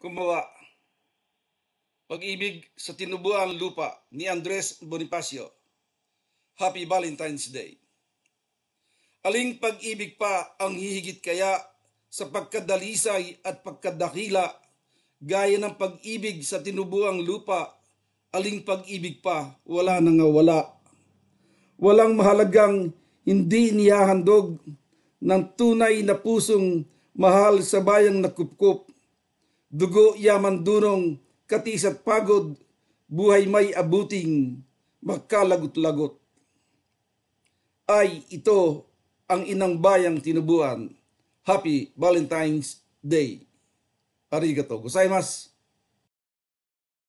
Kumawa. Pag-ibig sa tinubuang lupa ni Andres Bonifacio. Happy Valentine's Day. Aling pag-ibig pa ang hihigit kaya sa pagkadalisay at pagkadakila gaya ng pag-ibig sa tinubuang lupa, aling pag-ibig pa wala na nga wala. Walang mahalagang hindi inihahandog ng tunay na pusong mahal sa bayang nakupkup dugo yaman dunong, katisat pagod, buhay may abuting, magkalagot-lagot. Ay ito ang inang bayang tinubuan. Happy Valentine's Day. Arigato gozaimasu.